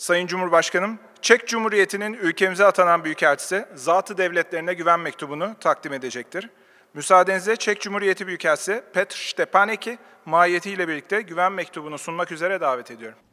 Sayın Cumhurbaşkanım, Çek Cumhuriyeti'nin ülkemize atanan Büyükelçisi, Zatı Devletlerine Güven Mektubu'nu takdim edecektir. Müsaadenizle Çek Cumhuriyeti Büyükelçisi Petr Stepanek'i mahiyetiyle birlikte güven mektubunu sunmak üzere davet ediyorum.